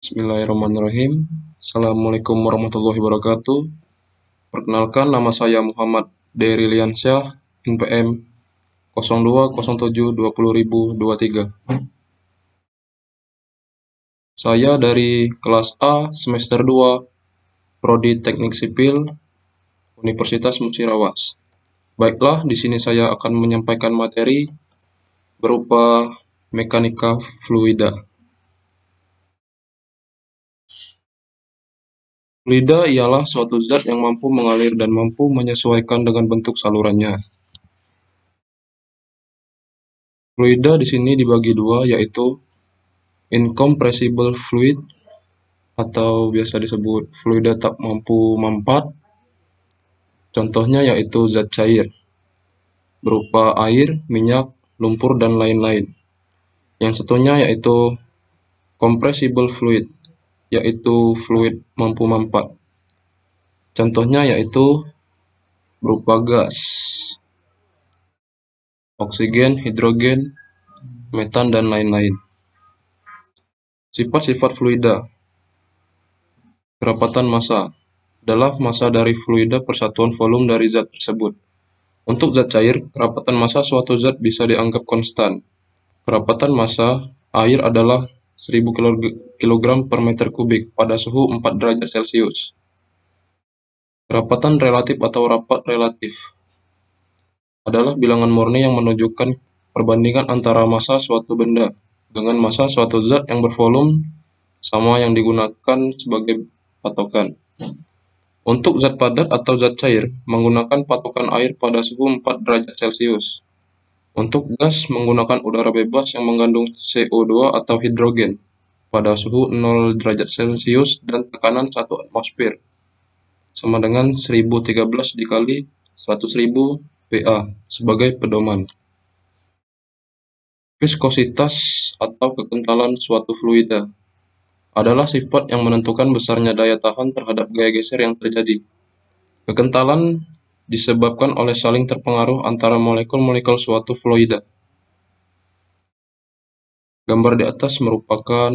Bismillahirrahmanirrahim. Assalamualaikum warahmatullahi wabarakatuh. Perkenalkan nama saya Muhammad Liansyah, NPM 02072023. Saya dari kelas A semester 2 Prodi Teknik Sipil Universitas Musirawas. Baiklah, di sini saya akan menyampaikan materi berupa mekanika fluida. Fluida ialah suatu zat yang mampu mengalir dan mampu menyesuaikan dengan bentuk salurannya. Fluida di sini dibagi dua, yaitu incompressible fluid atau biasa disebut fluida tak mampu mampat. Contohnya yaitu zat cair berupa air, minyak, lumpur, dan lain-lain. Yang satunya yaitu compressible fluid, yaitu fluid mampu mampat. Contohnya yaitu berupa gas, oksigen, hidrogen, metan, dan lain-lain. Sifat-sifat fluida Kerapatan massa adalah massa dari fluida persatuan volume dari zat tersebut. Untuk zat cair, kerapatan massa suatu zat bisa dianggap konstan, Perapatan massa air adalah 1000 kg per meter kubik pada suhu 4 derajat celcius. Perapatan relatif atau rapat relatif adalah bilangan murni yang menunjukkan perbandingan antara massa suatu benda dengan massa suatu zat yang bervolume sama yang digunakan sebagai patokan. Untuk zat padat atau zat cair, menggunakan patokan air pada suhu 4 derajat Celcius untuk gas menggunakan udara bebas yang mengandung CO2 atau hidrogen pada suhu 0 derajat Celcius dan tekanan 1 atmosfer sama dengan 1013 dikali 100.000 PA sebagai pedoman. Viskositas atau kekentalan suatu fluida adalah sifat yang menentukan besarnya daya tahan terhadap gaya geser yang terjadi. Kekentalan disebabkan oleh saling terpengaruh antara molekul-molekul suatu fluida. Gambar di atas merupakan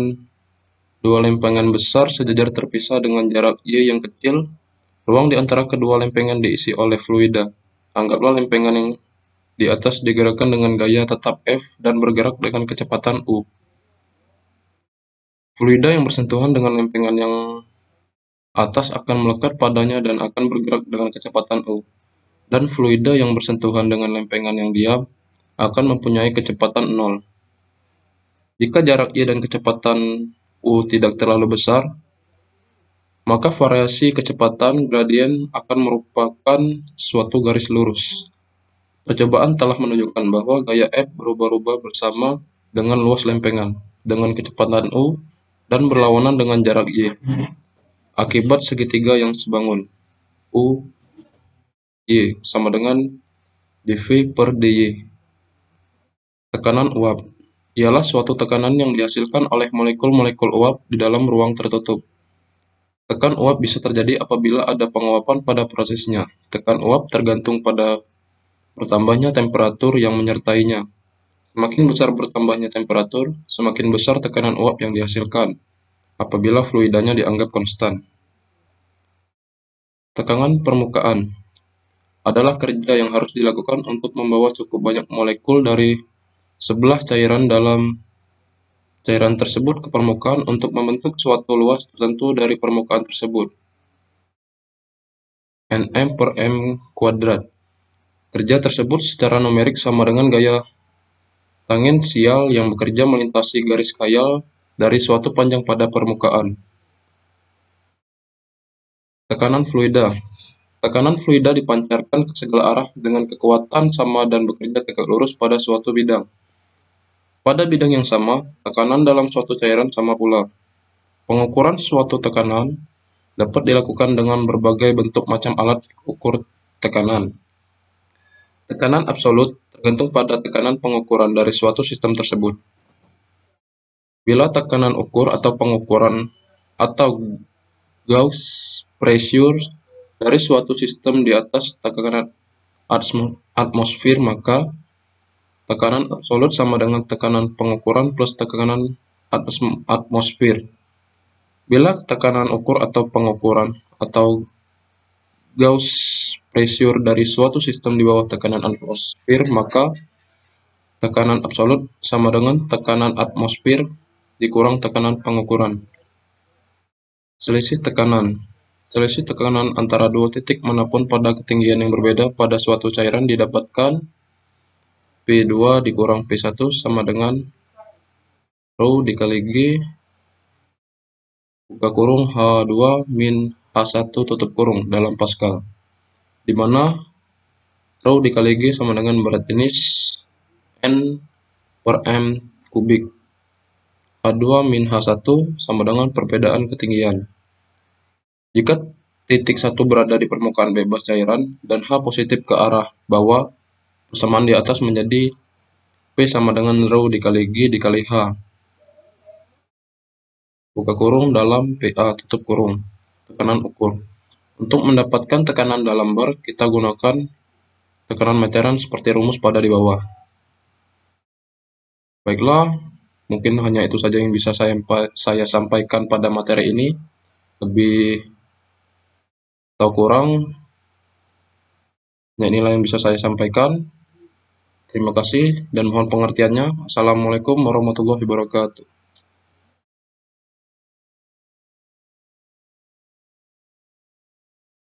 dua lempengan besar sejajar terpisah dengan jarak Y yang kecil. Ruang di antara kedua lempengan diisi oleh fluida. Anggaplah lempengan yang di atas digerakkan dengan gaya tetap F dan bergerak dengan kecepatan U. Fluida yang bersentuhan dengan lempengan yang atas akan melekat padanya dan akan bergerak dengan kecepatan U dan fluida yang bersentuhan dengan lempengan yang diam akan mempunyai kecepatan nol. Jika jarak Y dan kecepatan U tidak terlalu besar, maka variasi kecepatan gradien akan merupakan suatu garis lurus. Percobaan telah menunjukkan bahwa gaya F berubah-ubah bersama dengan luas lempengan, dengan kecepatan U, dan berlawanan dengan jarak Y. Hmm. Akibat segitiga yang sebangun, U, Y sama dengan dV per dy. Tekanan uap ialah suatu tekanan yang dihasilkan oleh molekul-molekul uap di dalam ruang tertutup. Tekan uap bisa terjadi apabila ada penguapan pada prosesnya. Tekan uap tergantung pada bertambahnya temperatur yang menyertainya. Semakin besar bertambahnya temperatur, semakin besar tekanan uap yang dihasilkan apabila fluidanya dianggap konstan. Tekanan permukaan adalah kerja yang harus dilakukan untuk membawa cukup banyak molekul dari sebelah cairan dalam cairan tersebut ke permukaan untuk membentuk suatu luas tertentu dari permukaan tersebut. Nm per m kuadrat. Kerja tersebut secara numerik sama dengan gaya tangensial yang bekerja melintasi garis kayal dari suatu panjang pada permukaan. Tekanan fluida Tekanan fluida dipancarkan ke segala arah dengan kekuatan sama dan bekerja tegak lurus pada suatu bidang. Pada bidang yang sama, tekanan dalam suatu cairan sama pula. Pengukuran suatu tekanan dapat dilakukan dengan berbagai bentuk macam alat ukur tekanan. Tekanan absolut tergantung pada tekanan pengukuran dari suatu sistem tersebut. Bila tekanan ukur atau pengukuran atau Gauss pressure dari suatu sistem di atas tekanan atmosfer, maka tekanan absolut sama dengan tekanan pengukuran plus tekanan atmosfer. Bila tekanan ukur atau pengukuran atau Gauss pressure dari suatu sistem di bawah tekanan atmosfer, maka tekanan absolut sama dengan tekanan atmosfer dikurang tekanan pengukuran. Selisih tekanan Selisih tekanan antara dua titik manapun pada ketinggian yang berbeda pada suatu cairan didapatkan P2 dikurang P1 sama dengan Rho dikali G buka kurung H2 min H1 tutup kurung dalam Pascal di mana Rho dikali G sama dengan berat jenis N per M kubik H2 min H1 sama dengan perbedaan ketinggian jika titik satu berada di permukaan bebas cairan dan H positif ke arah bawah, persamaan di atas menjadi P sama dengan rho dikali G dikali H. Buka kurung dalam PA, tutup kurung. Tekanan ukur. Untuk mendapatkan tekanan dalam bar, kita gunakan tekanan meteran seperti rumus pada di bawah. Baiklah, mungkin hanya itu saja yang bisa saya, saya sampaikan pada materi ini. Lebih atau kurang. Ya, inilah yang bisa saya sampaikan. Terima kasih dan mohon pengertiannya. Assalamualaikum warahmatullahi wabarakatuh.